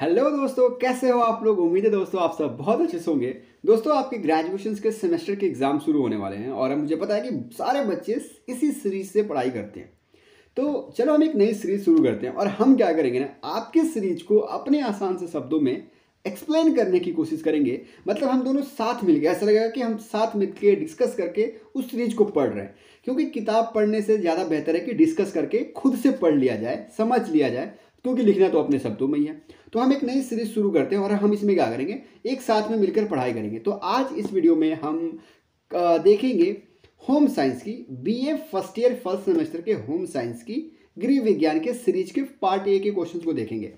Hello दोस्तों कैसे हो आप लोग उम्मीद है दोस्तों आप सब बहुत अच्छे से होंगे दोस्तों आपके ग्रेजुएशन के सेमेस्टर के एग्ज़ाम शुरू होने वाले हैं और मुझे पता है कि सारे बच्चे इसी सीरीज से पढ़ाई करते हैं तो चलो हम एक नई सीरीज शुरू करते हैं और हम क्या करेंगे ना आपके सीरीज को अपने आसान से शब्दों में एक्सप्लेन करने की कोशिश करेंगे मतलब हम दोनों साथ मिल ऐसा लगेगा कि हम साथ मिल के डिस्कस करके उस सीरीज को पढ़ रहे हैं क्योंकि किताब पढ़ने से ज़्यादा बेहतर है कि डिस्कस करके खुद से पढ़ लिया जाए समझ लिया जाए क्योंकि लिखना तो अपने शब्दों में ही है तो हम एक नई सीरीज शुरू करते हैं और हम इसमें क्या करेंगे एक साथ में मिलकर पढ़ाई करेंगे तो आज इस वीडियो में हम देखेंगे होम साइंस की BA first year first semester के होम साइंस की गृह विज्ञान के सीरीज के पार्ट ए के क्वेश्चन को देखेंगे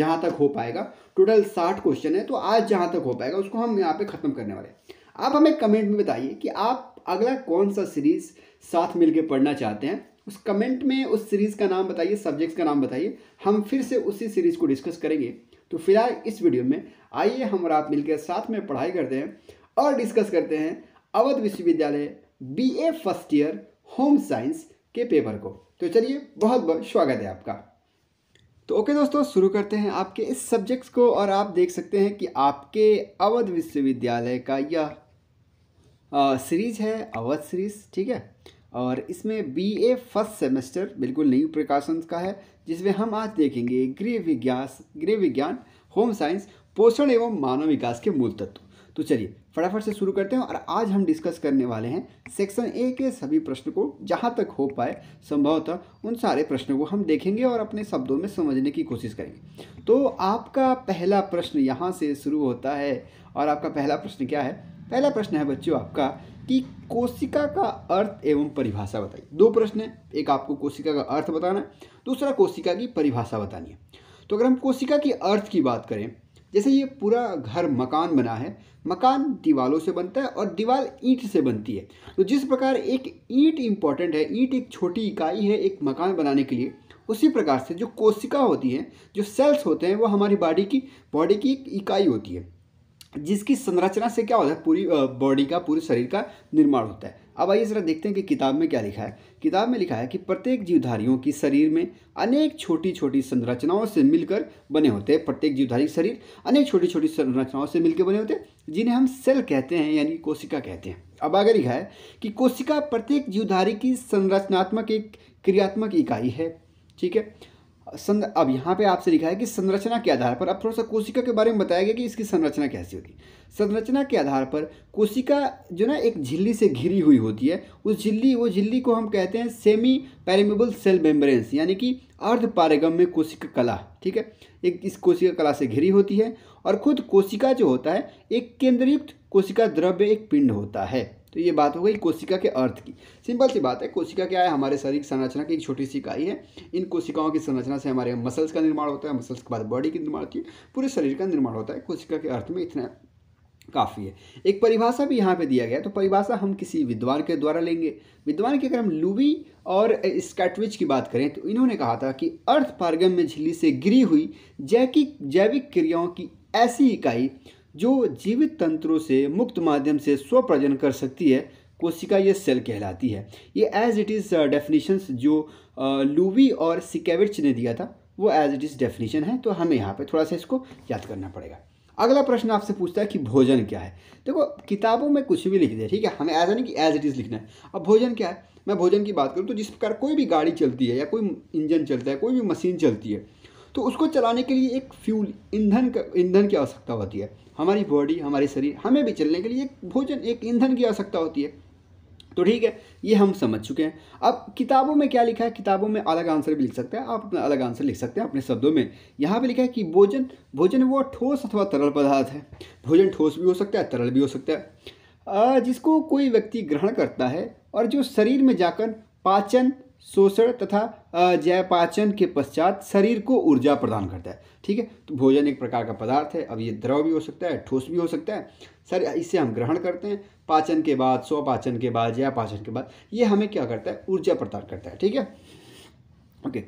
जहाँ तक हो पाएगा टोटल साठ क्वेश्चन है तो आज जहाँ तक हो पाएगा उसको हम यहाँ पे ख़त्म करने वाले आप हमें कमेंट में बताइए कि आप अगला कौन सा सीरीज साथ मिलकर पढ़ना चाहते हैं उस कमेंट में उस सीरीज़ का नाम बताइए सब्जेक्ट्स का नाम बताइए हम फिर से उसी सीरीज़ को डिस्कस करेंगे तो फिलहाल इस वीडियो में आइए हम और आप मिलकर साथ में पढ़ाई करते हैं और डिस्कस करते हैं अवध विश्वविद्यालय B A first year home science के पेपर को तो चलिए बहुत बहुत स्वागत है आपका तो ओके दोस्तों शुरू करते हैं आपके इस सब्जेक्ट्स को और आप देख सकते हैं कि आपके अवध विश्वविद्यालय का यह सीरीज है अवध सीरीज ठीक है और इसमें बी ए फर्स्ट सेमेस्टर बिल्कुल न्यू प्रकाशन का है जिसमें हम आज देखेंगे गृह विज्ञास गृह विज्ञान होम साइंस पोषण एवं मानव विकास के मूल तत्व तो चलिए फटाफट से शुरू करते हैं और आज हम डिस्कस करने वाले हैं सेक्शन ए के सभी प्रश्न को जहाँ तक हो पाए संभवतः उन सारे प्रश्नों को हम देखेंगे और अपने शब्दों में समझने की कोशिश करेंगे तो आपका पहला प्रश्न यहाँ से शुरू होता है और आपका पहला प्रश्न क्या है पहला प्रश्न है बच्चों आपका कि कोशिका का अर्थ एवं परिभाषा बताइए दो प्रश्न है एक आपको कोशिका का अर्थ बताना है दूसरा कोशिका की परिभाषा बतानी है तो अगर हम कोशिका की अर्थ की बात करें जैसे ये पूरा घर मकान बना है मकान दीवालों से बनता है और दीवार ईंट से बनती है तो जिस प्रकार एक ईंट इम्पॉर्टेंट है ईंट एक छोटी इकाई है एक मकान बनाने के लिए उसी प्रकार से जो कोशिका होती है जो सेल्स होते हैं वो हमारी बॉडी की बॉडी की एक इकाई होती है जिसकी संरचना से क्या होता है पूरी बॉडी का पूरे शरीर का निर्माण होता है अब आइए ज़रा देखते हैं कि किताब में क्या लिखा है किताब में लिखा है कि प्रत्येक जीवधारियों की शरीर में अनेक छोटी छोटी संरचनाओं से मिलकर बने होते हैं प्रत्येक जीवधारी शरीर अनेक छोटी छोटी संरचनाओं से मिलकर बने होते हैं जिन्हें हम सेल कहते हैं यानी कोशिका कहते हैं अब आगे लिखा है कि कोशिका प्रत्येक जीवधारी की संरचनात्मक एक क्रियात्मक इकाई है ठीक है अब यहाँ पे आपसे लिखा है कि संरचना के आधार पर अब थोड़ा सा कोशिका के बारे में बताया गया कि इसकी संरचना कैसी होगी संरचना के आधार पर कोशिका जो ना एक झिल्ली से घिरी हुई होती है उस झिल्ली वो झिल्ली को हम कहते हैं सेमी पैरिमेबल सेल मेम्ब्रेन्स यानी कि अर्ध पारेगम में कोशिका कला ठीक है एक इस कोशिका कला से घिरी होती है और खुद कोशिका जो होता है एक केंद्रयुक्त कोशिका द्रव्य एक पिंड होता है तो ये बात हो गई कोशिका के अर्थ की सिंपल सी बात है कोशिका क्या है हमारे शरीर की संरचना की एक छोटी सी इकाई है इन कोशिकाओं की संरचना से हमारे मसल्स का निर्माण होता है मसल्स के बाद बॉडी की निर्माण होती है पूरे शरीर का निर्माण होता है कोशिका के अर्थ में इतना काफ़ी है एक परिभाषा भी यहाँ पे दिया गया तो परिभाषा हम किसी विद्वान के द्वारा लेंगे विद्वान की अगर हम लूबी और स्कैटविच की बात करें तो इन्होंने कहा था कि अर्थ पारगम में झिल्ली से गिरी हुई जैकी जैविक क्रियाओं की ऐसी इकाई जो जीवित तंत्रों से मुक्त माध्यम से स्वप्रजन कर सकती है कोशिका ये सेल कहलाती है ये एज इट इज़ डेफिनेशंस जो uh, लूवी और सिकेविट्स ने दिया था वो एज इट इज़ डेफिनेशन है तो हमें यहाँ पे थोड़ा सा इसको याद करना पड़ेगा अगला प्रश्न आपसे पूछता है कि भोजन क्या है देखो किताबों में कुछ भी लिख दे ठीक है हमें ऐसा नहीं कि एज इट इज़ लिखना है अब भोजन क्या है मैं भोजन की बात करूँ तो जिस प्रकार कोई भी गाड़ी चलती है या कोई इंजन चलता है कोई भी मशीन चलती है तो उसको चलाने के लिए एक फ्यूल ईंधन का ईंधन की आवश्यकता होती है हमारी बॉडी हमारे शरीर हमें भी चलने के लिए एक भोजन एक ईंधन की आवश्यकता होती है तो ठीक है ये हम समझ चुके हैं अब किताबों में क्या लिखा है किताबों में अलग आंसर भी लिख सकते हैं आप अपना अलग आंसर लिख सकते हैं अपने शब्दों में यहाँ पे लिखा है कि भोजन भोजन वो ठोस अथवा तरल पदार्थ है भोजन ठोस भी हो सकता है तरल भी हो सकता है जिसको कोई व्यक्ति ग्रहण करता है और जो शरीर में जाकर पाचन शोषण तथा जयपाचन के पश्चात शरीर को ऊर्जा प्रदान करता है ठीक है तो भोजन एक प्रकार का पदार्थ है अब ये द्रव भी हो सकता है ठोस भी हो सकता है सर इसे हम ग्रहण करते हैं पाचन के बाद स्वपाचन के बाद जयपाचन के बाद ये हमें क्या करता है ऊर्जा प्रदान करता है ठीक है ओके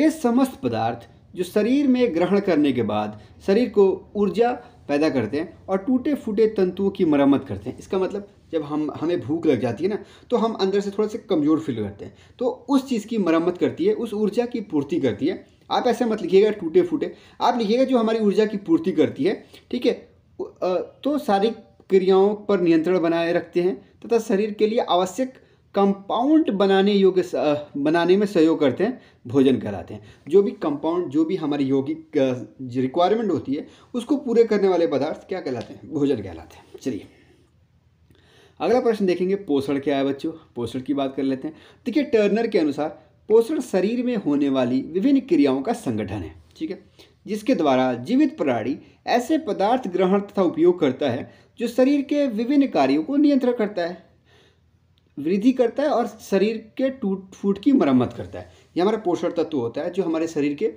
वे समस्त पदार्थ जो शरीर में ग्रहण करने के बाद शरीर को ऊर्जा पैदा करते हैं और टूटे फूटे तंतुओं की मरम्मत करते हैं इसका मतलब जब हम हमें भूख लग जाती है ना तो हम अंदर से थोड़ा सा कमज़ोर फील करते हैं तो उस चीज़ की मरम्मत करती है उस ऊर्जा की पूर्ति करती है आप ऐसा मत लिखिएगा टूटे फूटे आप लिखिएगा जो हमारी ऊर्जा की पूर्ति करती है ठीक है तो सारी क्रियाओं पर नियंत्रण बनाए रखते हैं तथा शरीर के लिए आवश्यक कंपाउंड बनाने योग्य बनाने में सहयोग करते हैं भोजन कराते हैं जो भी कंपाउंड जो भी हमारी योगिक रिक्वायरमेंट होती है उसको पूरे करने वाले पदार्थ क्या कहलाते हैं भोजन कहलाते हैं चलिए अगला प्रश्न देखेंगे पोषण क्या है बच्चों पोषण की बात कर लेते हैं देखिए टर्नर के अनुसार पोषण शरीर में होने वाली विभिन्न क्रियाओं का संगठन है ठीक है जिसके द्वारा जीवित प्राणी ऐसे पदार्थ ग्रहण तथा उपयोग करता है जो शरीर के विभिन्न कार्यों को नियंत्रण करता है वृद्धि करता है और शरीर के टूट फूट की मरम्मत करता है ये हमारा पोषण तत्व होता है जो हमारे शरीर के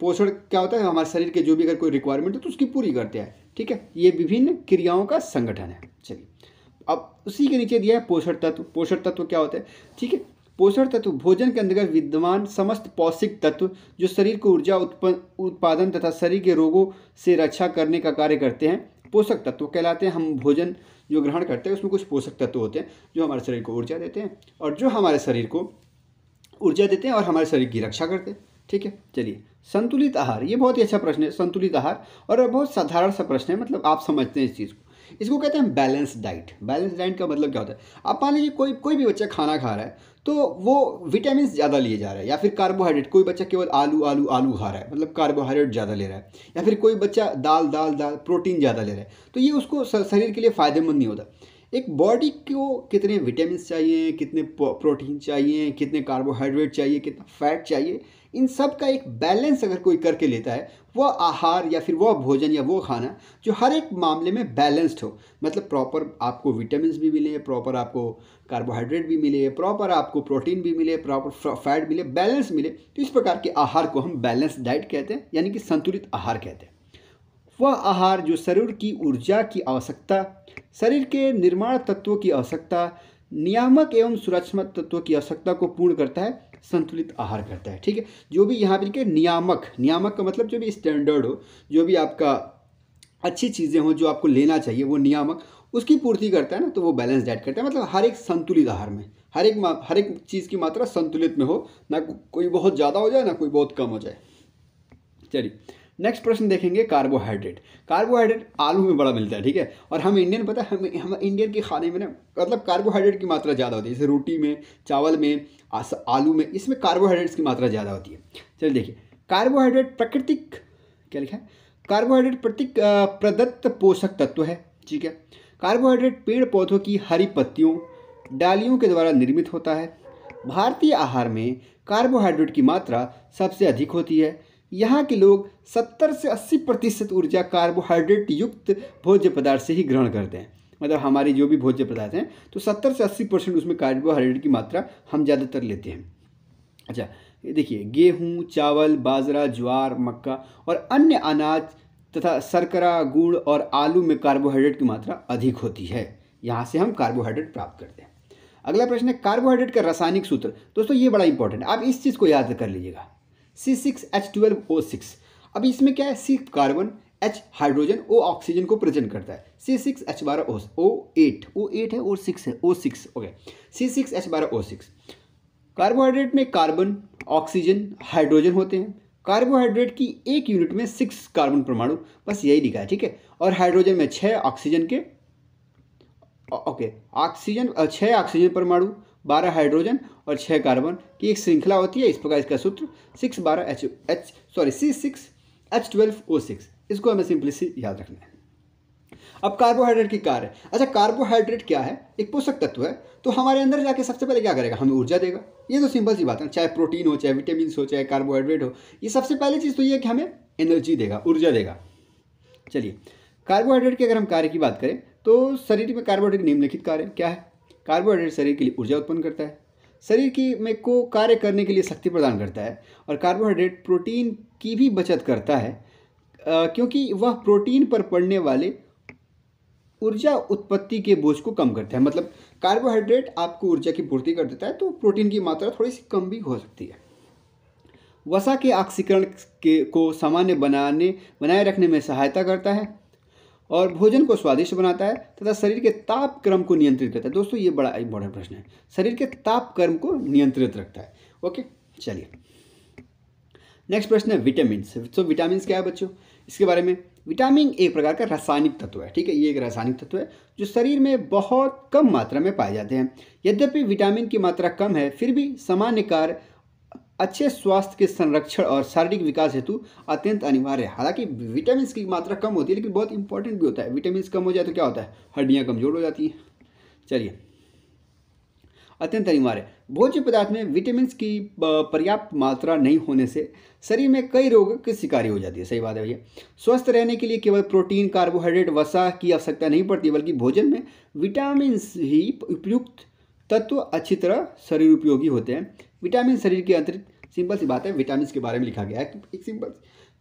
पोषण क्या होता है हमारे शरीर के जो भी अगर कोई रिक्वायरमेंट हो तो उसकी पूरी करते हैं ठीक है ये विभिन्न क्रियाओं का संगठन है चलिए उसी के नीचे दिया है पोषण तत्व पोषण तत्व क्या होता है ठीक है पोषण तत्व भोजन के अंतर्गत विद्यमान समस्त पौष्टिक तत्व जो शरीर को ऊर्जा उत्पन्न उत्पादन तथा शरीर के रोगों से रक्षा करने का कार्य करते हैं पोषक तत्व कहलाते हैं हम भोजन जो ग्रहण करते हैं उसमें कुछ पोषक तत्व होते हैं जो हमारे शरीर को ऊर्जा देते हैं और जो हमारे शरीर को ऊर्जा देते हैं और हमारे शरीर की रक्षा करते हैं ठीक है चलिए संतुलित आहार ये बहुत ही अच्छा प्रश्न है संतुलित आहार और बहुत साधारण सा प्रश्न है मतलब आप समझते हैं इस चीज़ को इसको कहते हैं बैलेंस डाइट बैलेंस डाइट का मतलब क्या होता है आप मान लीजिए कोई कोई भी बच्चा खाना खा रहा है तो वो विटामिन ज़्यादा लिए जा रहा है या फिर कार्बोहाइड्रेट कोई बच्चा केवल आलू आलू आलू खा रहा है मतलब कार्बोहाइड्रेट ज़्यादा ले रहा है या फिर कोई बच्चा दाल दाल दाल प्रोटीन ज़्यादा ले रहा है तो ये उसको शरीर के लिए फ़ायदेमंद नहीं होता एक बॉडी को कितने विटामिन चाहिए कितने प्रोटीन चाहिए कितने कार्बोहाइड्रेट चाहिए कितना फैट चाहिए इन सब का एक बैलेंस अगर कोई करके लेता है वह आहार या फिर वह भोजन या वो खाना जो हर एक मामले में बैलेंस्ड हो मतलब प्रॉपर आपको विटामिन भी मिले प्रॉपर आपको कार्बोहाइड्रेट भी मिले प्रॉपर आपको प्रोटीन भी मिले प्रॉपर फैट मिले बैलेंस मिले तो इस प्रकार के आहार को हम बैलेंस डाइट कहते हैं यानी कि संतुलित आहार कहते हैं वह आहार जो शरीर की ऊर्जा की आवश्यकता शरीर के निर्माण तत्वों की आवश्यकता नियामक एवं सुरक्षात्मक तत्वों की आवश्यकता को पूर्ण करता है संतुलित आहार करता है ठीक है जो भी यहाँ पर के नियामक नियामक का मतलब जो भी स्टैंडर्ड हो जो भी आपका अच्छी चीज़ें हों जो आपको लेना चाहिए वो नियामक उसकी पूर्ति करता है ना तो वो बैलेंस डाइट करता है मतलब हर एक संतुलित आहार में हर एक हर एक चीज़ की मात्रा संतुलित में हो ना कोई बहुत ज़्यादा हो जाए ना कोई बहुत कम हो जाए चलिए नेक्स्ट प्रश्न देखेंगे कार्बोहाइड्रेट कार्बोहाइड्रेट आलू में बड़ा मिलता है ठीक है और हम इंडियन पता है हम हम इंडियन के खाने में ना मतलब कार्बोहाइड्रेट की मात्रा ज़्यादा होती है जैसे रोटी में चावल में आलू में इसमें कार्बोहाइड्रेट्स की मात्रा ज़्यादा होती है चलिए देखिए कार्बोहाइड्रेट प्राकृतिक क्या लिखा है कार्बोहाइड्रेट प्रतिक प्रदत्त पोषक तत्व है ठीक है कार्बोहाइड्रेट पेड़ पौधों की हरी पत्तियों डालियों के द्वारा निर्मित होता है भारतीय आहार में कार्बोहाइड्रेट की मात्रा सबसे अधिक होती है यहाँ के लोग 70 से 80 प्रतिशत ऊर्जा कार्बोहाइड्रेट युक्त भोज्य पदार्थ से ही ग्रहण करते हैं मतलब हमारे जो भी भोज्य पदार्थ हैं तो 70 से 80 परसेंट उसमें कार्बोहाइड्रेट की मात्रा हम ज़्यादातर लेते हैं अच्छा देखिए गेहूँ चावल बाजरा ज्वार मक्का और अन्य अनाज तथा शर्करा गुड़ और आलू में कार्बोहाइड्रेट की मात्रा अधिक होती है यहाँ से हम कार्बोहाइड्रेट प्राप्त करते हैं अगला प्रश्न है कार्बोहाइड्रेट का रासायनिक सूत्र दोस्तों ये बड़ा इंपॉर्टेंट है आप इस चीज़ को याद कर लीजिएगा C six H twelve O six अब इसमें क्या है C carbon H hydrogen O oxygen को प्रेजेंट करता है सी सिक्स एच बारह ओ ओ एट ओ एट है और सिक्स है O six okay C six H बारह ओ सिक्स कार्बोहाइड्रेट में कार्बन ऑक्सीजन हाइड्रोजन होते हैं कार्बोहाइड्रेट की एक यूनिट में सिक्स कार्बन परमाणु बस यही लिखा है ठीक है और हाइड्रोजन में छः ऑक्सीजन के ओके ऑक्सीजन छः ऑक्सीजन परमाणु बारह हाइड्रोजन और छः कार्बन की एक श्रृंखला होती है इस प्रकार इसका सूत्र सिक्स बारह H H sorry C six H twelve O six इसको हमें सिंपली सी याद रखना है अब कार्बोहाइड्रेट की कार्य अच्छा कार्बोहाइड्रेट क्या है एक पोषक तत्व है तो हमारे अंदर जाके सबसे पहले क्या करेगा हमें ऊर्जा देगा ये तो सिंपल सी बात है चाहे प्रोटीन हो चाहे विटामिन हो चाहे कार्बोहाइड्रेट हो ये सबसे पहली चीज़ तो ये है कि हमें एनर्जी देगा ऊर्जा देगा चलिए कार्बोहाइड्रेट की अगर हम कार्य की बात करें तो शरीर में कार्बोहाइड्रेट निम्नलिखित कार्य क्या है कार्बोहाइड्रेट शरीर के लिए ऊर्जा उत्पन्न करता है शरीर की में को कार्य करने के लिए शक्ति प्रदान करता है और कार्बोहाइड्रेट प्रोटीन की भी बचत करता है आ, क्योंकि वह प्रोटीन पर पड़ने वाले ऊर्जा उत्पत्ति के बोझ को कम करता है मतलब कार्बोहाइड्रेट आपको ऊर्जा की पूर्ति कर देता है तो प्रोटीन की मात्रा थोड़ी सी कम भी हो सकती है वसा के ऑक्सीकरण के को सामान्य बनाने बनाए रखने में सहायता करता है और भोजन को स्वादिष्ट बनाता है तथा शरीर के ताप क्रम को नियंत्रित करता है दोस्तों ये बड़ा इंपॉर्टेंट प्रश्न है शरीर के ताप क्रम को नियंत्रित रखता है ओके चलिए नेक्स्ट प्रश्न है विटामिन तो विटामिन क्या है बच्चों इसके बारे में विटामिन एक प्रकार का रासायनिक तत्व है ठीक है ये एक रासायनिक तत्व है जो शरीर में बहुत कम मात्रा में पाए जाते हैं यद्यपि विटामिन की मात्रा कम है फिर भी सामान्य कार्य अच्छे स्वास्थ्य के संरक्षण और शारीरिक विकास हेतु अत्यंत अनिवार्य है हालांकि विटामिन की मात्रा कम होती है लेकिन बहुत इंपॉर्टेंट भी होता है विटामिन कम हो जाए तो क्या होता है हड्डियाँ कमजोर हो जाती हैं चलिए अत्यंत अनिवार्य भोज्य पदार्थ में विटामिन की पर्याप्त मात्रा नहीं होने से शरीर में कई रोग की शिकारी हो जाती है सही बात है भैया स्वस्थ रहने के लिए केवल प्रोटीन कार्बोहाइड्रेट वसा की आवश्यकता नहीं पड़ती बल्कि भोजन में विटामिन ही उपयुक्त तत्व अच्छी तरह शरीर उपयोगी होते हैं विटामिन शरीर के अंतरिक्त सिंपल सी बात है विटामिन के बारे में लिखा गया है एक सिंपल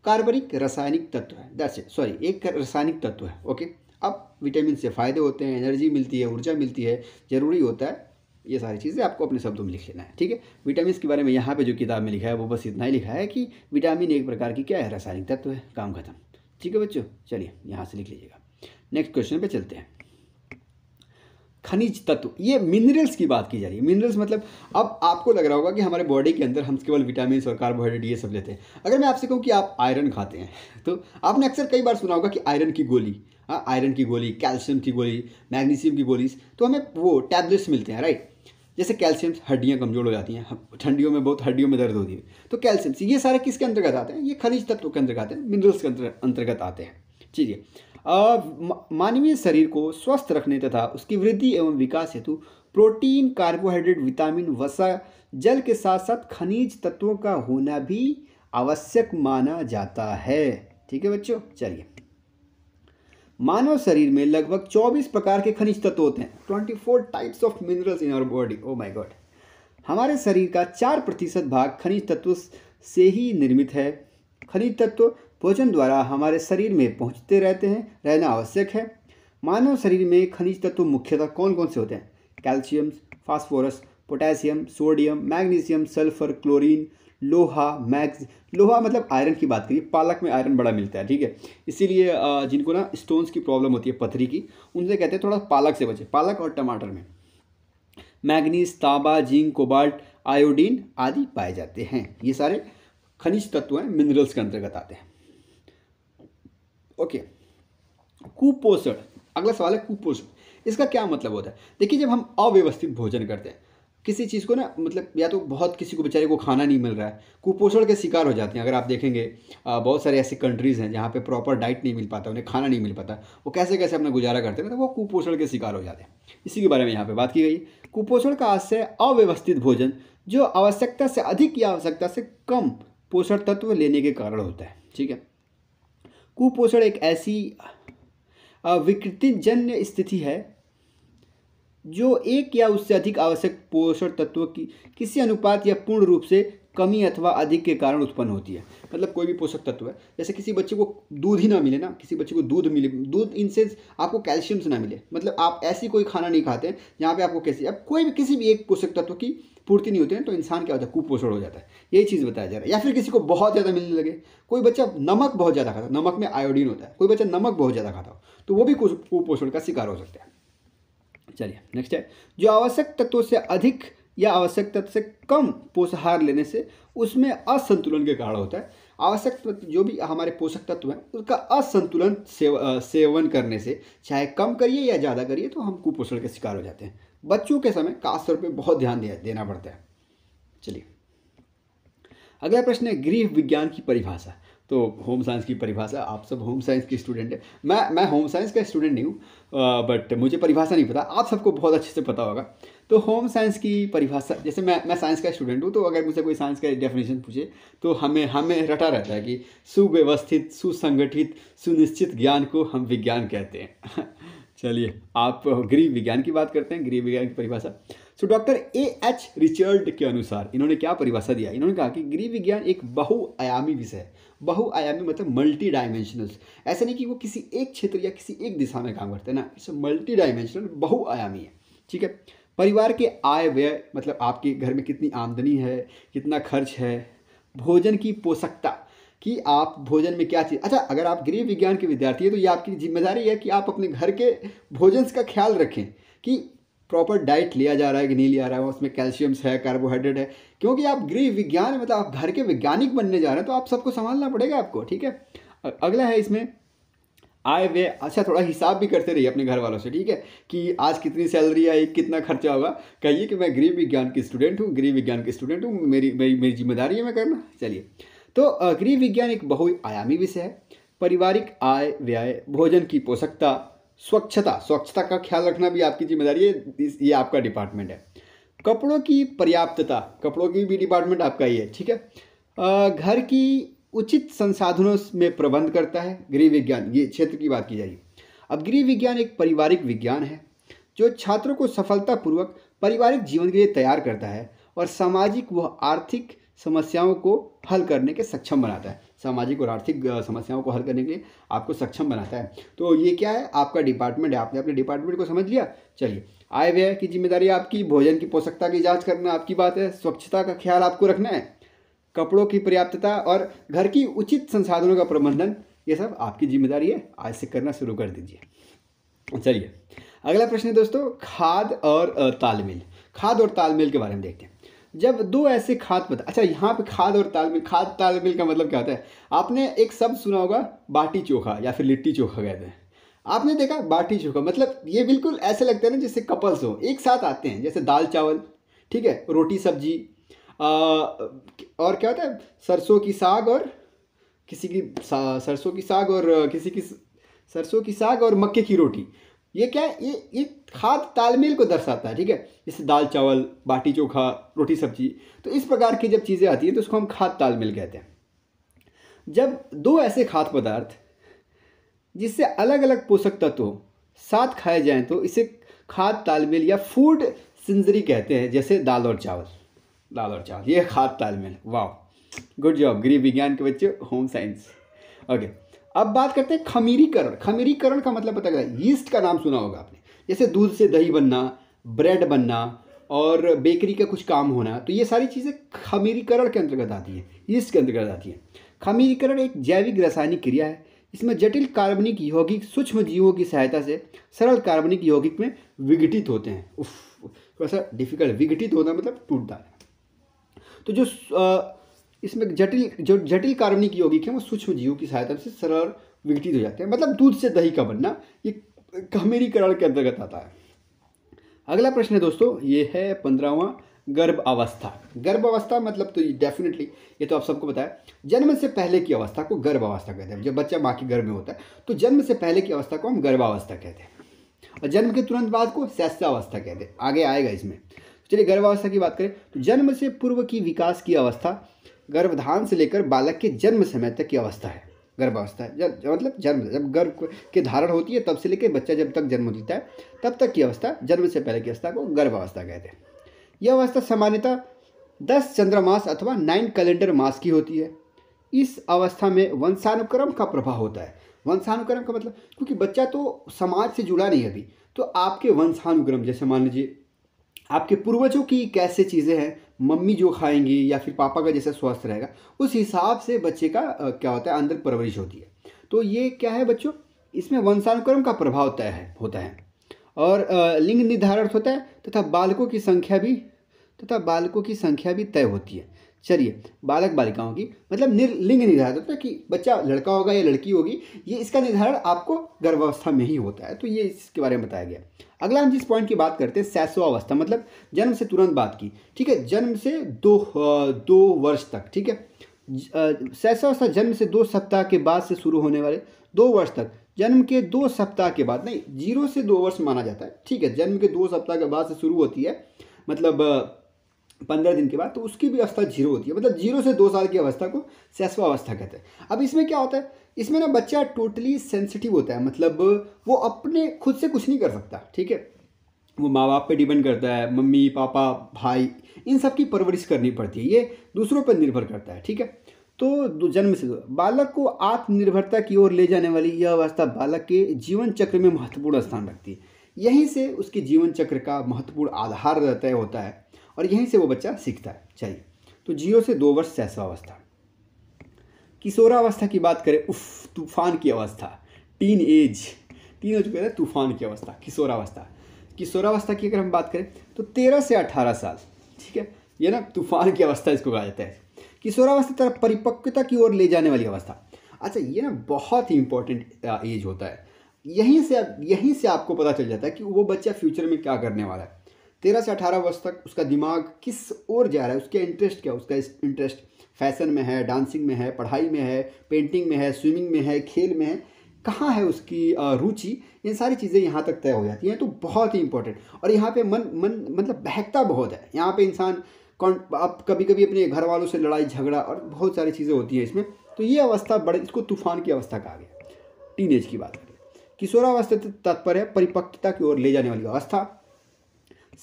कार्बनिक रासायनिक तत्व है दैट्स इट सॉरी एक रासायनिक तत्व है ओके अब विटामिन से फ़ायदे होते हैं एनर्जी मिलती है ऊर्जा मिलती है ज़रूरी होता है ये सारी चीज़ें आपको अपने शब्दों में लिख लेना है ठीक है विटामिन के बारे में यहाँ पे जो किताब में लिखा है वो बस इतना ही लिखा है कि विटामिन एक प्रकार की क्या है रासायनिक तत्व है काम खत्म ठीक है बच्चों चलिए यहाँ से लिख लीजिएगा नेक्स्ट क्वेश्चन पे चलते हैं खनिज तत्व ये मिनरल्स की बात की जा रही है मिनरल्स मतलब अब आपको लग रहा होगा कि हमारे बॉडी के अंदर हम केवल विटामिन और कार्बोहाइड्रेट ये सब लेते हैं अगर मैं आपसे कहूँ कि आप आयरन खाते हैं तो आपने अक्सर कई बार सुना होगा कि आयरन की गोली हाँ आयरन की गोली कैल्शियम की गोली मैग्नीशियम की गोली तो हमें वो टैबलेट्स मिलते हैं राइट जैसे कैल्शियम हड्डियाँ कमजोर हो जाती हैं ठंडियों में बहुत हड्डियों में दर्द होती है तो कैल्शियम ये सारे किसके अंतर्गत आते हैं ये खनिज तत्व के अंतर्गत आते हैं मिनरल्स के अंतर्गत आते हैं ठीक है मानवीय शरीर को स्वस्थ रखने तथा उसकी वृद्धि एवं विकास हेतु प्रोटीन कार्बोहाइड्रेट विटामिन वसा जल के साथ साथ खनिज तत्वों का होना भी आवश्यक माना जाता है ठीक है बच्चों चलिए मानव शरीर में लगभग 24 प्रकार के खनिज तत्व होते हैं 24 types of minerals in our body oh my god हमारे शरीर का चार प्रतिशत भाग खनिज तत्व से ही निर्मित है खनिज तत्व भोजन द्वारा हमारे शरीर में पहुंचते रहते हैं रहना आवश्यक है मानव शरीर में खनिज तत्व मुख्यतः कौन कौन से होते हैं calcium phosphorus potassium sodium magnesium sulphur chlorine लोहा मैग्स लोहा मतलब आयरन की बात करिए पालक में आयरन बड़ा मिलता है ठीक है इसीलिए जिनको ना स्टोन्स की प्रॉब्लम होती है पथरी की उनसे कहते हैं थोड़ा पालक से बचे पालक और टमाटर में मैग्नीज तांबा जिंक कोबाल्ट आयोडीन आदि पाए जाते हैं ये सारे खनिज तत्व हैं मिनरल्स के अंतर्गत आते हैं ओके कुपोषण अगला सवाल है कुपोषण इसका क्या मतलब होता है देखिए जब हम अव्यवस्थित भोजन करते हैं किसी चीज़ को ना मतलब या तो बहुत किसी को बेचारे को खाना नहीं मिल रहा है कुपोषण के शिकार हो जाते हैं अगर आप देखेंगे बहुत सारे ऐसे कंट्रीज़ हैं जहाँ पे प्रॉपर डाइट नहीं मिल पाता उन्हें खाना नहीं मिल पाता वो कैसे कैसे अपना गुजारा करते हैं तो वो कुपोषण के शिकार हो जाते हैं इसी के बारे में यहाँ पर बात की गई कुपोषण का आश्रय अव्यवस्थित भोजन जो आवश्यकता से अधिक या आवश्यकता से कम पोषण तत्व लेने के कारण होता है ठीक है कुपोषण एक ऐसी विकृति जन्य स्थिति है जो एक या उससे अधिक आवश्यक पोषण तत्वों की किसी अनुपात या पूर्ण रूप से कमी अथवा अधिक के कारण उत्पन्न होती है मतलब कोई भी पोषक तत्व है जैसे किसी बच्चे को दूध ही ना मिले ना किसी बच्चे को दूध मिले दूध इनसे आपको कैल्शियम से ना मिले मतलब आप ऐसी कोई खाना नहीं खाते हैं जहाँ पे आपको कैसे अब कोई भी किसी भी एक पोषक तत्व की पूर्ति नहीं होती है तो इंसान क्या होता है कुपोषण हो जाता है यही चीज़ बताया जा रहा है या फिर किसी को बहुत ज़्यादा मिलने लगे कोई बच्चा नमक बहुत ज़्यादा खाता नमक में आयोडीन होता है कोई बच्चा नमक बहुत ज़्यादा खाता हो तो वो भी कुपोषण का शिकार हो सकता है चलिए नेक्स्ट है जो आवश्यक तत्वों से अधिक या आवश्यक तत्व से कम पोषाहार लेने से उसमें असंतुलन के कारण होता है आवश्यक तत्व जो भी हमारे पोषक तत्व हैं उसका असंतुलन सेव, सेवन करने से चाहे कम करिए या ज़्यादा करिए तो हम कुपोषण के शिकार हो जाते हैं बच्चों के समय खासतौर पर बहुत ध्यान देना पड़ता है चलिए अगला प्रश्न है गृह विज्ञान की परिभाषा तो होम साइंस की परिभाषा आप सब होम साइंस के स्टूडेंट हैं मैं मैं होम साइंस का स्टूडेंट नहीं हूँ बट मुझे परिभाषा नहीं पता आप सबको बहुत अच्छे से पता होगा तो होम साइंस की परिभाषा जैसे मैं मैं साइंस का स्टूडेंट हूँ तो अगर मुझसे कोई साइंस का डेफिनेशन पूछे तो हमें हमें रटा रहता है कि सुव्यवस्थित सुसंगठित सुनिश्चित ज्ञान को हम विज्ञान कहते हैं चलिए आप गृह विज्ञान की बात करते हैं गृह विज्ञान की परिभाषा so doctor A H Richard के अनुसार इन्होंने क्या परिभाषा दिया इन्होंने कहा कि गृह विज्ञान एक बहुआयामी विषय है बहुआयामी मतलब मल्टी डायमेंशनल ऐसा नहीं कि वो किसी एक क्षेत्र या किसी एक दिशा में काम करते हैं ना इट्स मल्टी डायमेंशनल बहुआयामी है ठीक है परिवार के आय व्यय मतलब आपके घर में कितनी आमदनी है कितना खर्च है भोजन की पोषकता कि आप भोजन में क्या चीज़ अच्छा अगर आप गृह विज्ञान के विद्यार्थी हैं तो ये आपकी जिम्मेदारी है कि आप अपने घर के भोजन का ख्याल रखें कि प्रॉपर डाइट लिया जा रहा है कि नहीं लिया जा रहा है उसमें कैल्शियम्स है कार्बोहाइड्रेट है क्योंकि आप गृह विज्ञान मतलब आप घर के वैज्ञानिक बनने जा रहे हैं तो आप सबको संभालना पड़ेगा आपको ठीक है अगला है इसमें आय व्यय अच्छा थोड़ा हिसाब भी करते रहिए अपने घर वालों से ठीक है कि आज कितनी सैलरी आई कितना खर्चा होगा कहिए कि मैं गृह विज्ञान की स्टूडेंट हूँ गृह विज्ञान की स्टूडेंट हूँ मेरी मेरी मेरी जिम्मेदारी है मैं करना चलिए तो गृह विज्ञान एक बहुआयामी विषय है पारिवारिक आय व्यय भोजन की पोषकता स्वच्छता स्वच्छता का ख्याल रखना भी आपकी जिम्मेदारी है ये आपका डिपार्टमेंट है कपड़ों की पर्याप्तता कपड़ों की भी डिपार्टमेंट आपका ही है ठीक है घर की उचित संसाधनों में प्रबंध करता है गृह विज्ञान ये क्षेत्र की बात की जाएगी अब गृह विज्ञान एक पारिवारिक विज्ञान है जो छात्रों को सफलतापूर्वक पारिवारिक जीवन के लिए तैयार करता है और सामाजिक व आर्थिक समस्याओं को हल करने के सक्षम बनाता है सामाजिक और आर्थिक समस्याओं को हल करने के लिए आपको सक्षम बनाता है तो ये क्या है आपका डिपार्टमेंट है आपने अपने डिपार्टमेंट को समझ लिया चलिए आय व्यय की जिम्मेदारी आपकी भोजन की पोषकता की जांच करना आपकी बात है स्वच्छता का ख्याल आपको रखना है कपड़ों की पर्याप्तता और घर की उचित संसाधनों का प्रबंधन ये सब आपकी जिम्मेदारी है आज से करना शुरू कर दीजिए चलिए अगला प्रश्न है दोस्तों खाद और तालमेल खाद और तालमेल के बारे में देखते हैं जब दो ऐसे खाद पदार्थ अच्छा यहाँ पे खाद और तालमेल खाद तालमेल का मतलब क्या होता है आपने एक शब्द सुना होगा बाटी चोखा या फिर लिट्टी चोखा कहते हैं आपने देखा बाटी चोखा मतलब ये बिल्कुल ऐसे लगते हैं ना जैसे कपल्स हो एक साथ आते हैं जैसे दाल चावल ठीक है रोटी सब्जी और क्या होता है सरसों की साग और किसी की सरसों की साग और किसी की सरसों की साग और मक्के की रोटी ये क्या है ये ये खाद तालमेल को दर्शाता है ठीक है जैसे दाल चावल बाटी चोखा रोटी सब्जी तो इस प्रकार की जब चीज़ें आती हैं तो उसको हम खाद तालमेल कहते हैं जब दो ऐसे खाद्य पदार्थ जिससे अलग अलग पोषक तत्व साथ खाए जाएं तो इसे खाद तालमेल या फूड सिंजरी कहते हैं जैसे दाल और चावल दाल और चावल ये खाद तालमेल वाह गुड जॉब गृह विज्ञान के बच्चे होम साइंस ओके अब बात करते हैं खमीरीकरण खमीरीकरण का मतलब पता क्या यीस्ट का नाम सुना होगा आपने जैसे दूध से दही बनना ब्रेड बनना और बेकरी का कुछ काम होना तो ये सारी चीज़ें खमीरीकरण के अंतर्गत आती हैं यीस्ट के अंतर्गत आती हैं खमीरीकरण एक जैविक रासायनिक क्रिया है इसमें जटिल कार्बनिक यौगिक सूक्ष्म जीवों की सहायता से सरल कार्बनिक यौगिक में विघटित होते हैं उफ थोड़ा सा डिफिकल्ट विघटित होना मतलब टूट जाना तो जो इसमें जटिल जो जटिल कार्बनिक यौगिक है वो सूक्ष्म जीव की सहायता से सरल विघटित हो जाते हैं मतलब दूध से दही का बनना ये कहमेरीकरण के अंतर्गत आता है अगला प्रश्न है दोस्तों ये है पंद्रहवा गर्भ अवस्था गर्भ अवस्था मतलब तो डेफिनेटली ये तो आप सबको बताया जन्म से पहले की अवस्था को गर्भ अवस्था कहते हैं जब बच्चा माँ के गर्भ में होता है तो जन्म से पहले की अवस्था को हम गर्भावस्था कहते हैं और जन्म के तुरंत बाद को अवस्था कहते हैं आगे आएगा इसमें चलिए गर्भावस्था की बात करें तो जन्म से पूर्व की विकास की अवस्था गर्भधान से लेकर बालक के जन्म समय तक की अवस्था है गर्भावस्था है जब मतलब जन्म जब गर्भ के धारण होती है तब से लेकर बच्चा जब तक जन्म जीता है तब तक की अवस्था जन्म से पहले की अवस्था को गर्भावस्था कहते हैं यह अवस्था सामान्यतः दस चंद्रमास अथवा नाइन कैलेंडर मास की होती है इस अवस्था में वंशानुक्रम का प्रभाव होता है वंशानुक्रम का मतलब क्योंकि बच्चा तो समाज से जुड़ा नहीं अभी तो आपके वंशानुक्रम जैसे मान लीजिए आपके पूर्वजों की कैसे चीज़ें हैं मम्मी जो खाएंगी या फिर पापा का जैसा स्वास्थ्य रहेगा उस हिसाब से बच्चे का क्या होता है अंदर परवरिश होती है तो ये क्या है बच्चों इसमें वंशानुक्रम का प्रभाव तय है होता है और लिंग निर्धारित होता है तथा बालकों की संख्या भी तथा बालकों की संख्या भी तय होती है चलिए बालक बालिकाओं की मतलब निर्लिंग निर्धारित होता है कि बच्चा लड़का होगा या लड़की होगी ये इसका निर्धारण आपको गर्भावस्था में ही होता है तो ये इसके बारे में बताया गया अगला हम जिस पॉइंट की बात करते हैं सैसवावस्था मतलब जन्म से तुरंत बात की ठीक है जन्म से दो दो वर्ष तक ठीक है सैसवावस्था जन्म से दो सप्ताह के बाद से शुरू होने वाले दो वर्ष तक जन्म के दो सप्ताह के बाद नहीं जीरो से दो वर्ष माना जाता है ठीक है जन्म के दो सप्ताह के बाद से शुरू होती है मतलब पंद्रह दिन के बाद तो उसकी भी अवस्था जीरो होती है मतलब जीरो से दो साल की अवस्था को सैसवा अवस्था कहते हैं अब इसमें क्या होता है इसमें ना बच्चा टोटली सेंसिटिव होता है मतलब वो अपने खुद से कुछ नहीं कर सकता ठीक है वो माँ बाप पे डिपेंड करता है मम्मी पापा भाई इन सब की परवरिश करनी पड़ती है ये दूसरों पर निर्भर करता है ठीक है तो जन्म से बालक को आत्मनिर्भरता की ओर ले जाने वाली यह अवस्था बालक के जीवन चक्र में महत्वपूर्ण स्थान रखती है यहीं से उसके जीवन चक्र का महत्वपूर्ण आधार तय होता है और यहीं से वो बच्चा सीखता है चलिए तो जियो से दो वर्ष शैशवावस्था किशोरावस्था की बात करें उफ तूफान की अवस्था टीन एज तीन हो चुके हैं तूफान की अवस्था किशोरावस्था किशोरावस्था की अगर हम बात करें तो तेरह से अठारह साल ठीक है ये ना तूफान की अवस्था इसको कहा जाता है किशोरावस्था तरफ परिपक्वता की ओर ले जाने वाली अवस्था अच्छा ये ना बहुत ही इंपॉर्टेंट एज होता है यहीं से यहीं से आपको पता चल जाता है कि वो बच्चा फ्यूचर में क्या करने वाला है तेरह से अठारह वर्ष तक उसका दिमाग किस ओर जा रहा है उसके इंटरेस्ट क्या उसका इंटरेस्ट फैशन में है डांसिंग में है पढ़ाई में है पेंटिंग में है स्विमिंग में है खेल में है कहाँ है उसकी रुचि इन सारी चीज़ें यहाँ तक तय हो जाती हैं तो बहुत ही इंपॉर्टेंट और यहाँ पे मन मन मतलब बहकता बहुत है यहाँ पे इंसान कौन आप कभी कभी अपने घर वालों से लड़ाई झगड़ा और बहुत सारी चीज़ें होती हैं इसमें तो ये अवस्था बड़े इसको तूफान की अवस्था कहा गया टीन एज की बात करें किशोरावस्था तत्पर है परिपक्वता की ओर ले जाने वाली अवस्था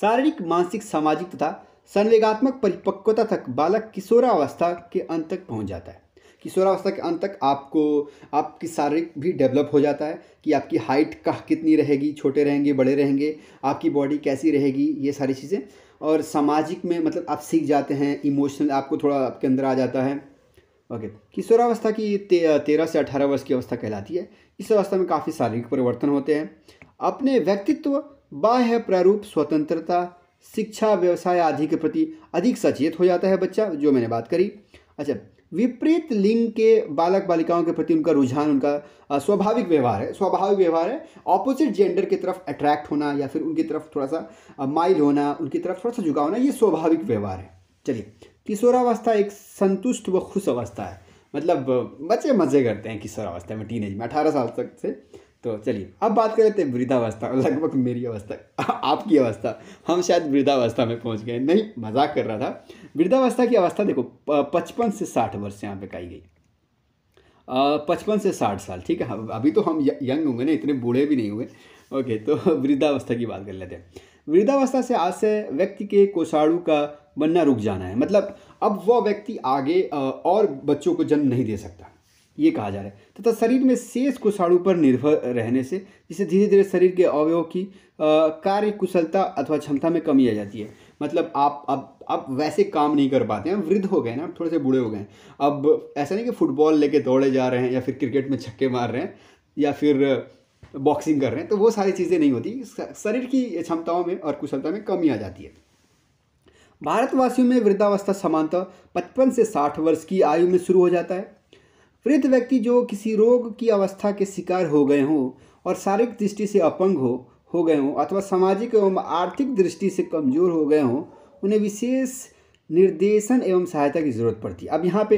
शारीरिक मानसिक सामाजिक तथा संवेगात्मक परिपक्वता तक बालक किशोरावस्था के अंत तक पहुंच जाता है किशोरावस्था के अंत तक आपको आपकी शारीरिक भी डेवलप हो जाता है कि आपकी हाइट का कितनी रहेगी छोटे रहेंगे बड़े रहेंगे आपकी बॉडी कैसी रहेगी ये सारी चीज़ें और सामाजिक में मतलब आप सीख जाते हैं इमोशनल आपको थोड़ा आपके अंदर आ जाता है ओके किशोरावस्था की ते, तेरह से अठारह वर्ष की अवस्था कहलाती है इस अवस्था में काफ़ी शारीरिक परिवर्तन होते हैं अपने व्यक्तित्व बाह्य प्रारूप स्वतंत्रता शिक्षा व्यवसाय आदि के प्रति अधिक सचेत हो जाता है बच्चा जो मैंने बात करी अच्छा विपरीत लिंग के बालक बालिकाओं के प्रति उनका रुझान उनका स्वाभाविक व्यवहार है स्वाभाविक व्यवहार है ऑपोजिट जेंडर की तरफ अट्रैक्ट होना या फिर उनकी तरफ थोड़ा सा माइल होना उनकी तरफ थोड़ा सा झुका होना ये स्वाभाविक व्यवहार है चलिए किशोरावस्था एक संतुष्ट व खुश अवस्था है मतलब बच्चे मज़े करते हैं किशोरावस्था में टीनेज में अठारह साल तक से तो चलिए अब बात कर लेते हैं वृद्धावस्था लगभग मेरी अवस्था आपकी अवस्था हम शायद वृद्धावस्था में पहुंच गए नहीं मजाक कर रहा था वृद्धावस्था की अवस्था देखो पचपन से साठ वर्ष यहाँ पे कही गई पचपन से साठ साल ठीक है अभी तो हम यंग होंगे ना इतने बूढ़े भी नहीं हुए ओके तो वृद्धावस्था की बात कर लेते हैं वृद्धावस्था से आज से व्यक्ति के कोषाणु का बनना रुक जाना है मतलब अब वह व्यक्ति आगे और बच्चों को जन्म नहीं दे सकता ये कहा जा रहा है तथा शरीर में शेष कुषाणु पर निर्भर रहने से जिसे धीरे धीरे शरीर के अवयव की कार्य कुशलता अथवा क्षमता में कमी आ जाती है मतलब आप अब आप वैसे काम नहीं कर पाते हैं वृद्ध हो गए ना थोड़े से बूढ़े हो गए अब ऐसा नहीं कि फुटबॉल लेके दौड़े जा रहे हैं या फिर क्रिकेट में छक्के मार रहे हैं या फिर बॉक्सिंग कर रहे हैं तो वो सारी चीज़ें नहीं होती शरीर की क्षमताओं में और कुशलता में कमी आ जाती है भारतवासियों में वृद्धावस्था समानता पचपन से साठ वर्ष की आयु में शुरू हो जाता है वृद्ध व्यक्ति जो किसी रोग की अवस्था के शिकार हो गए हों और शारीरिक दृष्टि से अपंग हो हो गए हों अथवा सामाजिक एवं आर्थिक दृष्टि से कमज़ोर हो गए हों उन्हें विशेष निर्देशन एवं सहायता की ज़रूरत पड़ती है अब यहाँ पे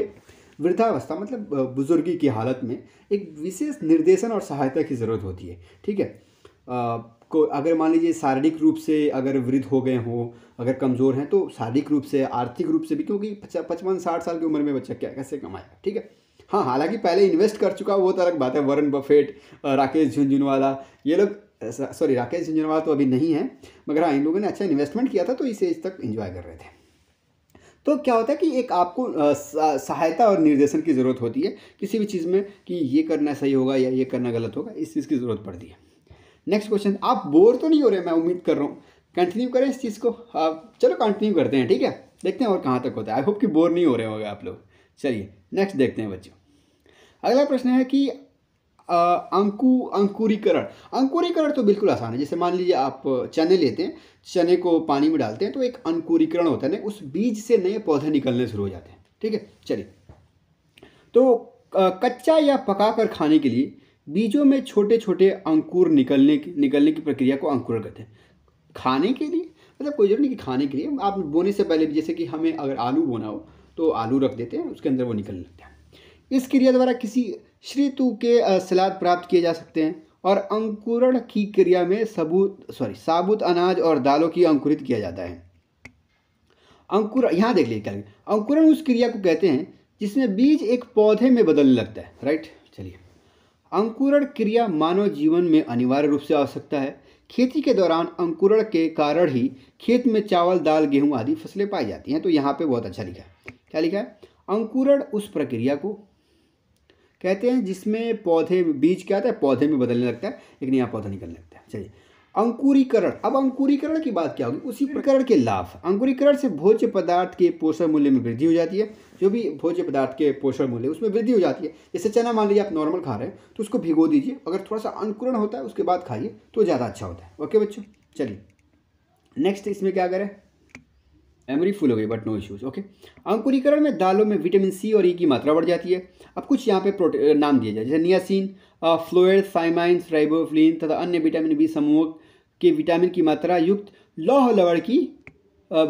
वृद्धावस्था मतलब बुजुर्गी की हालत में एक विशेष निर्देशन और सहायता की ज़रूरत होती है ठीक है आ, को अगर मान लीजिए शारीरिक रूप से अगर वृद्ध हो गए हों अगर कमज़ोर हैं तो शारीरिक रूप से आर्थिक रूप से भी क्योंकि पचपन साठ साल की उम्र में बच्चा क्या कैसे कमाएगा ठीक है हाँ हालांकि पहले इन्वेस्ट कर चुका वो तो अलग बात है वरुण बफेट राकेश झुंझुनवाला ये लोग सॉरी राकेश झुंझुनवाला तो अभी नहीं है मगर हाँ इन लोगों ने अच्छा इन्वेस्टमेंट किया था तो इस एज तक इन्जॉय कर रहे थे तो क्या होता है कि एक आपको सहायता और निर्देशन की ज़रूरत होती है किसी भी चीज़ में कि ये करना सही होगा या ये करना गलत होगा इस चीज़ की ज़रूरत पड़ती है नेक्स्ट क्वेश्चन आप बोर तो नहीं हो रहे मैं उम्मीद कर रहा हूँ कंटिन्यू करें इस चीज़ को आप चलो कंटिन्यू करते हैं ठीक है देखते हैं और कहाँ तक होता है आई होप कि बोर नहीं हो रहे होंगे आप लोग चलिए नेक्स्ट देखते हैं बच्चों अगला प्रश्न है कि अंकु अंकुरीकरण अंकुरीकरण तो बिल्कुल आसान है जैसे मान लीजिए आप चने लेते हैं चने को पानी में डालते हैं तो एक अंकुरीकरण होता है ना उस बीज से नए पौधे निकलने शुरू हो जाते हैं ठीक है चलिए तो कच्चा या पकाकर खाने के लिए बीजों में छोटे छोटे अंकुर निकलने की निकलने की प्रक्रिया को अंकुरण कहते हैं खाने के लिए मतलब कोई जरूरी नहीं कि खाने के लिए आप बोने से पहले जैसे कि हमें अगर आलू बोना हो तो आलू रख देते हैं उसके अंदर वो निकलने लगता है इस क्रिया द्वारा किसी श्रीतु के सलाद प्राप्त किए जा सकते हैं और अंकुरण की क्रिया में सबूत सॉरी साबुत अनाज और दालों की अंकुरित किया जाता है अंकुर यहाँ देख लीजिए क्या अंकुरण उस क्रिया को कहते हैं जिसमें बीज एक पौधे में बदलने लगता है राइट चलिए अंकुरण क्रिया मानव जीवन में अनिवार्य रूप से आवश्यकता है खेती के दौरान अंकुरण के कारण ही खेत में चावल दाल गेहूं आदि फसलें पाई जाती हैं तो यहाँ पे बहुत अच्छा लिखा है क्या लिखा है अंकुरण उस प्रक्रिया को कहते हैं जिसमें पौधे बीज क्या होता है पौधे में बदलने लगता है लेकिन यहाँ पौधा निकलने लगता है चलिए अंकुरीकरण अब अंकुरीकरण की बात क्या होगी उसी प्रकरण के लाभ अंकुरीकरण से भोज्य पदार्थ के पोषण मूल्य में वृद्धि हो जाती है जो भी भोज्य पदार्थ के पोषण मूल्य उसमें वृद्धि हो जाती है जैसे चना मान लीजिए आप नॉर्मल खा रहे हैं तो उसको भिगो दीजिए अगर थोड़ा सा अंकुरण होता है उसके बाद खाइए तो ज़्यादा अच्छा होता है ओके बच्चों चलिए नेक्स्ट इसमें क्या करें मेमोरी फुल हो गई बट नो इश्यूज ओके अंकुरीकरण में दालों में विटामिन सी और ई e की मात्रा बढ़ जाती है अब कुछ यहाँ पे नाम दिए जाए जैसे नियासिन फ्लोएड साइमाइन्स राइबोफ्लिन तथा अन्य विटामिन बी समूह के विटामिन की मात्रा युक्त लौह लवड़ की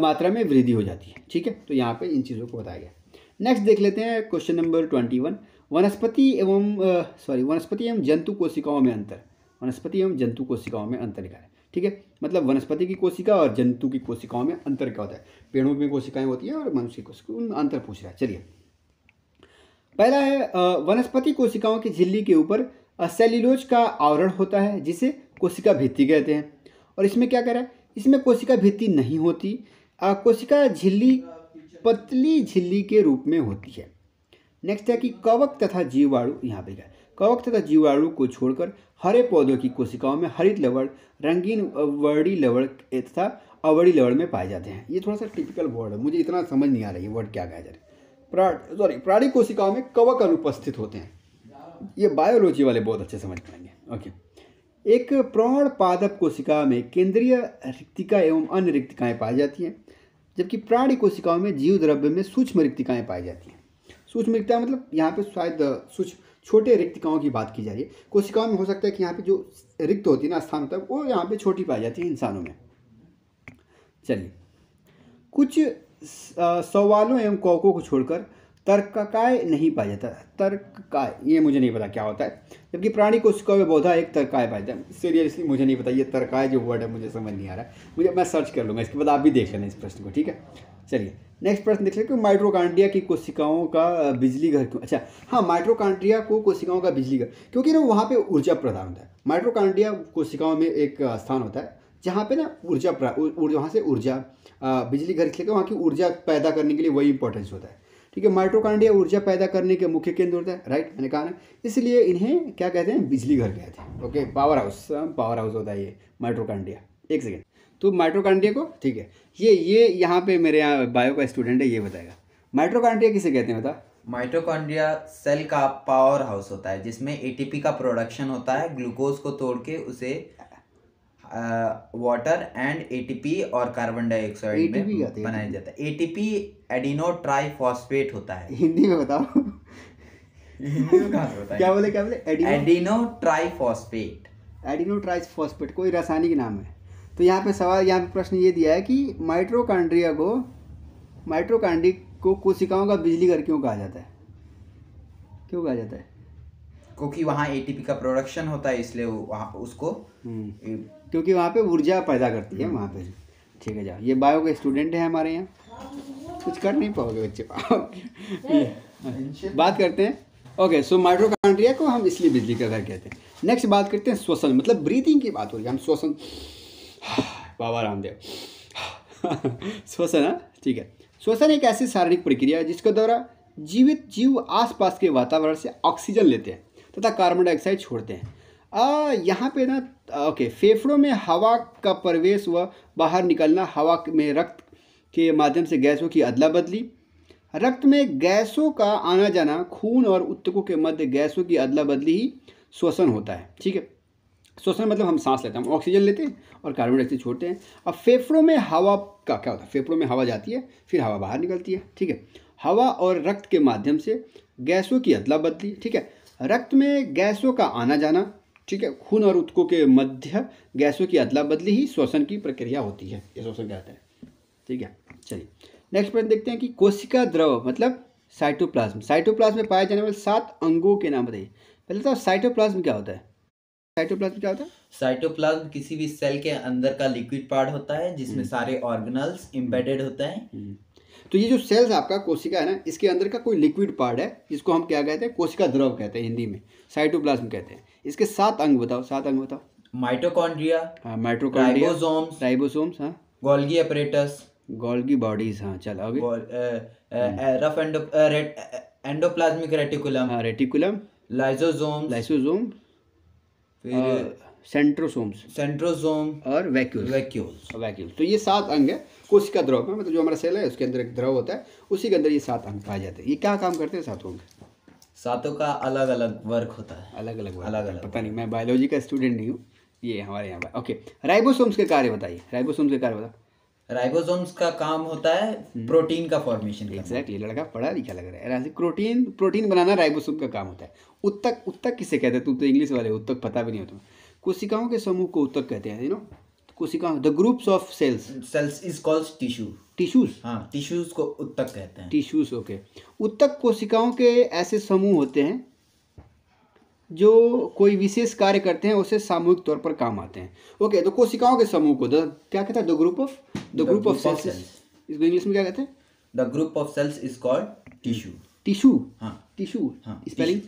मात्रा में वृद्धि हो जाती है ठीक है तो यहाँ पे इन चीज़ों को बताया गया नेक्स्ट देख लेते हैं क्वेश्चन नंबर ट्वेंटी वन वनस्पति एवं सॉरी वनस्पति एवं जंतु कोशिकाओं में अंतर वनस्पति एवं जंतु कोशिकाओं में अंतर लिखा है ठीक है मतलब वनस्पति की कोशिका और जंतु की कोशिकाओं में अंतर क्या होता है पेड़ों में कोशिकाएं होती है और मनुष्य की कोशिका उनमें अंतर पूछ रहा है चलिए पहला है वनस्पति कोशिकाओं की झिल्ली के ऊपर सेल्यूलोज का आवरण होता है जिसे कोशिका भित्ति कहते हैं और इसमें क्या कह रहा है इसमें कोशिका भित्ति नहीं होती कोशिका झिल्ली पतली झिल्ली के रूप में होती है नेक्स्ट है कि कवक तथा जीवाणु यहाँ पे गए कवक तथा जीवाणु को छोड़कर हरे पौधों की कोशिकाओं में हरित लवण रंगीन वर्डी लवण तथा अवड़ी लवण में पाए जाते हैं ये थोड़ा सा टिपिकल वर्ड है मुझे इतना समझ नहीं आ रहा है वर्ड क्या कहा जा रहा है सॉरी प्राणी कोशिकाओं में कवक अनुपस्थित होते हैं ये बायोलॉजी वाले बहुत अच्छे समझ पाएंगे ओके एक प्रौण पादप कोशिका में केंद्रीय रिक्तिका एवं अन्य रिक्तिकाएँ पाई जाती हैं जबकि प्राणी कोशिकाओं में जीव द्रव्य में सूक्ष्म रिक्तिकाएँ पाई जाती हैं सूक्ष्म रिक्तिका मतलब यहाँ पे शायद सूक्ष्म छोटे रिक्तिकाओं की बात की जा रही है कोशिकाओं में हो सकता है कि यहाँ पे जो रिक्त होती है ना स्थान होता है वो यहाँ पे छोटी पाई जाती है इंसानों में चलिए कुछ सवालों एवं कौकों को छोड़कर तर्ककाय नहीं पाया जाता तर्ककाय ये मुझे नहीं पता क्या होता है जबकि प्राणी कोशिकाओं में बौधा एक तर्काय पाया जाता है सीरियसली मुझे नहीं पता ये तर्काय जो वर्ड है मुझे समझ नहीं आ रहा है मुझे मैं सर्च कर लूँगा इसके बाद आप भी देख लेना इस प्रश्न को ठीक है चलिए नेक्स्ट प्रश्न देख लेते हैं माइट्रोकांड्रिया की कोशिकाओं का बिजली घर क्यों अच्छा हाँ माइट्रोकांड्रिया को कोशिकाओं का बिजली घर क्योंकि ना वहाँ पे ऊर्जा प्रदान होता है माइट्रोकांड्रिया कोशिकाओं में एक स्थान होता है जहाँ पे ना ऊर्जा वहाँ से ऊर्जा बिजली घर इसलिए वहाँ की ऊर्जा पैदा करने के लिए वही इंपॉर्टेंस होता है ठीक है माइट्रोकांड्रिया ऊर्जा पैदा करने के मुख्य केंद्र होता है राइट मैंने कहा ना इसलिए इन्हें क्या कहते हैं बिजली घर कहते हैं okay power house power house होता है ये माइट्रोकांड्रिया एक सेकेंड तो माइट्रोकांड्रिया को ठीक है ये ये यहाँ पे मेरे यहाँ बायो का स्टूडेंट है ये बताएगा माइट्रोकांड्रिया किसे कहते हैं बता माइटोकॉन्ड्रिया सेल का पावर हाउस होता है जिसमें एटीपी का प्रोडक्शन होता है ग्लूकोज को तोड़ के उसे वाटर एंड एटीपी और कार्बन डाइऑक्साइड में बनाया जाता है एटीपी एडिनो ट्राइफॉस्फेट होता है हिंदी में बताओ हिंदी में होता है क्या बोले क्या बोले एडिनो ट्राइफॉस्फेट एडिनो ट्राइफॉस्फेट कोई रासायनिक नाम है तो यहाँ पे सवाल यहाँ पे प्रश्न ये दिया है कि माइट्रोकांड्रिया को माइट्रोकांड्रिक को कोशिकाओं का बिजली घर क्यों कहा जाता है क्यों कहा जाता है क्योंकि वहाँ एटीपी का प्रोडक्शन होता है इसलिए वहाँ उसको हम्म। क्योंकि वहाँ पे ऊर्जा पैदा करती है वहाँ पे ठीक है जा ये बायो के स्टूडेंट हैं हमारे यहाँ कुछ कर नहीं पाओगे बच्चे हाँ। बात करते हैं ओके सो माइट्रोकांड्रिया को हम इसलिए बिजली का घर कहते हैं नेक्स्ट बात करते हैं श्वसन मतलब ब्रीथिंग की बात हो रही है हम श्वसन बाबा रामदेव श्वसन ठीक है श्वसन एक ऐसी शारीरिक प्रक्रिया है जिसके द्वारा जीवित जीव आसपास के वातावरण से ऑक्सीजन लेते हैं तथा कार्बन डाइऑक्साइड छोड़ते हैं आ, यहाँ पे ना ओके फेफड़ों में हवा का प्रवेश व बाहर निकलना हवा में रक्त के माध्यम से गैसों की अदला बदली रक्त में गैसों का आना जाना खून और उत्तकों के मध्य गैसों की अदला बदली ही श्वसन होता है ठीक है श्वसन मतलब हम सांस लेते हैं हम ऑक्सीजन लेते हैं और कार्बन डाइऑक्साइड छोड़ते हैं अब फेफड़ों में हवा का क्या होता है फेफड़ों में हवा जाती है फिर हवा बाहर निकलती है ठीक है हवा और रक्त के माध्यम से गैसों की अदला बदली ठीक है रक्त में गैसों का आना जाना ठीक है खून और उत्कों के मध्य गैसों की अदला बदली ही श्वसन की प्रक्रिया होती है ये श्वसन कहते है ठीक है चलिए नेक्स्ट प्रश्न देखते हैं कि कोशिका द्रव मतलब साइटोप्लाज्म साइटोप्लाज्म में पाए जाने वाले सात अंगों के नाम बताइए पहले तो साइटोप्लाज्म क्या होता है साइटोप्लाज्म क्या होता है साइटोप्लाज्म किसी भी सेल के अंदर का लिक्विड पार्ट होता है जिसमें हम्म। सारे ऑर्गेनल्स एम्बेडेड होते हैं हम्म। तो ये जो सेल्स आपका कोशिका है ना इसके अंदर का कोई लिक्विड पार्ट है जिसको हम क्या कहते हैं कोशिका द्रव कहते हैं हिंदी में साइटोप्लाज्म कहते हैं इसके सात अंग बताओ सात अंग बताओ माइटोकॉन्ड्रिया हाँ माइटोकॉन्ड्रिया राइबोसोम्स हाँ गोल्गी अपरेटस गोल्गी बॉडीज हाँ चलो अभी रफ एंडो एंडोप्लाज्मिक रेटिकुलम हाँ रेटिकुलम लाइजोजोम लाइसोजोम फिर सेंट्रोसोम्स सेंट्रोसोम और वैक्यूल वैक्यूल वैक्यूल तो ये सात अंग है कोशिका द्रव में मतलब जो हमारा सेल है उसके अंदर एक द्रव होता है उसी के अंदर ये सात अंग पाए जाते हैं ये क्या काम करते हैं सातों अंग सातों का अलग अलग वर्क होता है अलग अलग वर्क अलग अलग पता नहीं मैं बायोलॉजी का स्टूडेंट नहीं हूँ ये हमारे यहाँ पर ओके राइबोसोम्स के कार्य बताइए राइबोसोम्स के कार्य बताओ राइबोसोम्स का काम होता है हम्म। प्रोटीन का फॉर्मेशन एग्जैक्टली ये लड़का पढ़ा लिखा लग रहा है प्रोटीन प्रोटीन बनाना राइबोसोम का काम होता है उत्तक उत्तक किसे कहते हैं तुम तो इंग्लिश वाले उत्तक पता भी नहीं होता कोशिकाओं के समूह को उत्तक कहते हैं यू नो कोशिकाओं the groups of cells cells is called tissue tissues हाँ टिश्यूज को उत्तक कहते हैं टिश्यूज ओके उत्तक कोशिकाओं के ऐसे समूह होते हैं जो कोई विशेष कार्य करते हैं उसे सामूहिक तौर पर काम आते हैं ओके तो कोशिकाओं के समूह को द क्या कहता है the group of the group of cells इसको इंग्लिश में क्या कहते हैं the group of cells is called tissue tissue हाँ टिश्यू हाँ spelling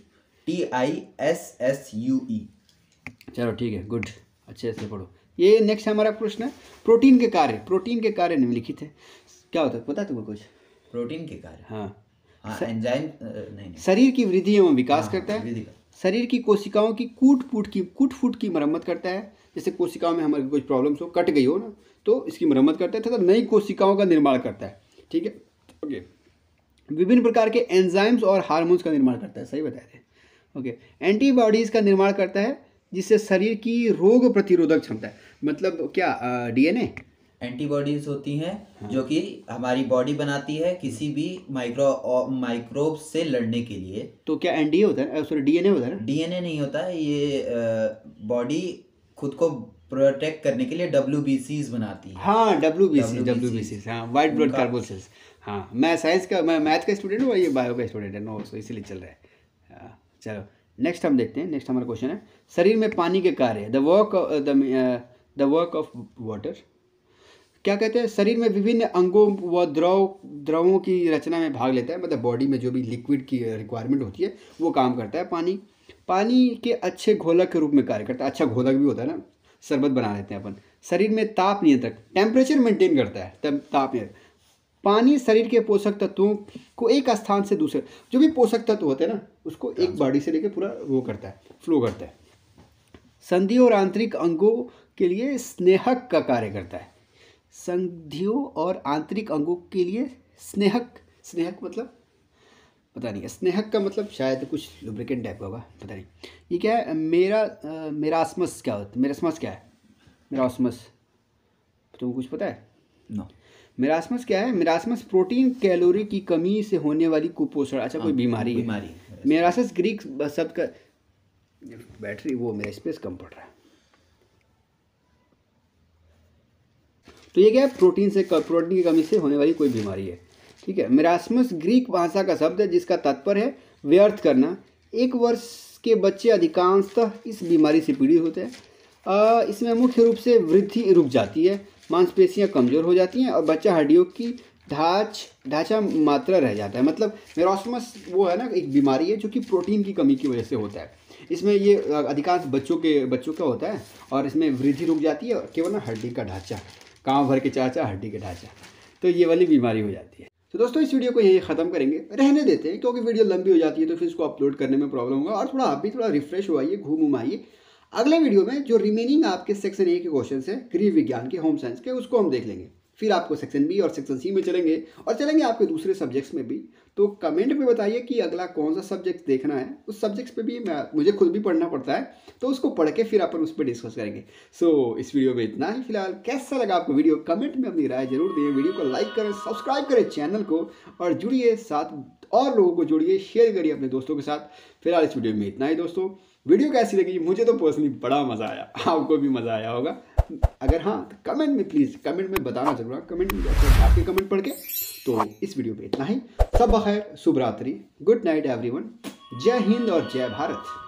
T I S S U E चलो ठीक है गुड अच्छे से पढ़ो ये नेक्स्ट हमारा प्रश्न है प्रोटीन के कार्य प्रोटीन के कार्य निम्नलिखित है क्या होता है पता तुमको कुछ प्रोटीन के कार्य हाँ, हाँ एंजाइम नहीं, नहीं शरीर की वृद्धि एवं विकास हाँ, करता है शरीर की कोशिकाओं की कूट फूट की कूट फूट की मरम्मत करता है जैसे कोशिकाओं में हमारी कुछ प्रॉब्लम्स हो कट गई हो ना तो इसकी मरम्मत करता है तथा नई कोशिकाओं का निर्माण करता है ठीक है ओके विभिन्न प्रकार के एंजाइम्स और हार्मोन्स का निर्माण करता है सही बता थे ओके एंटीबॉडीज़ का निर्माण करता है जिससे शरीर की रोग प्रतिरोधक क्षमता है मतलब क्या डीएनए एंटीबॉडीज होती हैं हाँ। जो कि हमारी बॉडी बनाती है किसी भी माइक्रो माइक्रोब से लड़ने के लिए तो क्या एनडीए होता है सॉरी डीएनए होता है डीएनए नहीं होता है ये बॉडी खुद को प्रोटेक्ट करने के लिए डब्ल्यू बनाती है हाँ W B C W B C हाँ वाइट ब्लड कार्बोसिल्स हाँ मैं साइंस का मैं मैथ का स्टूडेंट हूँ और ये बायो का स्टूडेंट है नो सो इसीलिए चल रहा है हाँ, चलो नेक्स्ट हम देखते हैं नेक्स्ट हमारा क्वेश्चन है शरीर में पानी के कार्य the work the work of water क्या कहते हैं शरीर में विभिन्न अंगों व द्रव द्रवों की रचना में भाग लेता है मतलब बॉडी में जो भी लिक्विड की रिक्वायरमेंट होती है वो काम करता है पानी पानी के अच्छे घोलक के रूप में कार्य करता है अच्छा घोलक भी होता है ना शरबत बना लेते हैं अपन शरीर में ताप नियंत्रक टेम्परेचर मेंटेन करता है तब ताप नियंत्रक पानी शरीर के पोषक तत्वों को एक स्थान से दूसरे जो भी पोषक तत्व होते हैं ना उसको एक बॉडी हाँ। से लेकर पूरा वो करता है फ्लो करता है संधि और आंतरिक अंगों के लिए स्नेहक का कार्य करता है संधियों और आंतरिक अंगों के लिए स्नेहक स्नेहक मतलब पता नहीं स्नेहक का मतलब शायद कुछ लुब्रिकेंट टाइप का होगा पता नहीं ये क्या है मेरा मेरासमस क्या होता है मेरासमस क्या है मेरासमस आसमस तुमको कुछ पता है नो मेरासमस क्या है मेरासमस प्रोटीन कैलोरी की कमी से होने वाली कुपोषण अच्छा कोई हाँ, बीमारी बीमारी मेरासस ग्रीक शब्द का बैटरी वो मेरा स्पेस कम पड़ रहा है तो ये क्या है प्रोटीन से प्रोटीन की कमी से होने वाली कोई बीमारी है ठीक है मेरासमस ग्रीक भाषा का शब्द है जिसका तात्पर्य है व्यर्थ करना एक वर्ष के बच्चे अधिकांशतः इस बीमारी से पीड़ित होते हैं इसमें मुख्य रूप से वृद्धि रुक जाती है मांसपेशियाँ कमज़ोर हो जाती हैं और बच्चा हड्डियों की ढाच ढांचा मात्रा रह जाता है मतलब मेरासमस वो है ना एक बीमारी है जो कि प्रोटीन की कमी की वजह से होता है इसमें ये अधिकांश बच्चों के बच्चों का होता है और इसमें वृद्धि रुक जाती है और केवल ना हड्डी का ढांचा गाँव भर के चाचा हड्डी के ढांचा तो ये वाली बीमारी हो जाती है तो दोस्तों इस वीडियो को यही ख़त्म करेंगे रहने देते हैं क्योंकि वीडियो लंबी हो जाती है तो फिर इसको अपलोड करने में प्रॉब्लम होगा और थोड़ा आप भी थोड़ा रिफ्रेश हो आइए घूम उम आइए अगले वीडियो में जो रिमेनिंग आपके सेक्शन ए के क्वेश्चन है गृह विज्ञान के होम साइंस के उसको हम देख लेंगे फिर आपको सेक्शन बी और सेक्शन सी में चलेंगे और चलेंगे आपके दूसरे सब्जेक्ट्स में भी तो कमेंट में बताइए कि अगला कौन सा सब्जेक्ट देखना है उस सब्जेक्ट्स पे भी मैं मुझे खुद भी पढ़ना पड़ता है तो उसको पढ़ के फिर अपन उस पर डिस्कस करेंगे सो so, इस वीडियो में इतना ही फिलहाल कैसा लगा आपको वीडियो कमेंट में अपनी राय जरूर दें वीडियो को लाइक करें सब्सक्राइब करें चैनल को और जुड़िए साथ और लोगों को जुड़िए शेयर करिए अपने दोस्तों के साथ फिलहाल इस वीडियो में इतना ही दोस्तों वीडियो कैसी लगी मुझे तो पर्सनली बड़ा मज़ा आया आपको भी मज़ा आया होगा अगर हाँ तो कमेंट में प्लीज़ कमेंट में बताना जरूर कमेंट हाँ, में आपके कमेंट पढ़ के तो इस वीडियो में इतना ही सब बखैर शुभ रात्रि गुड नाइट एवरीवन जय हिंद और जय भारत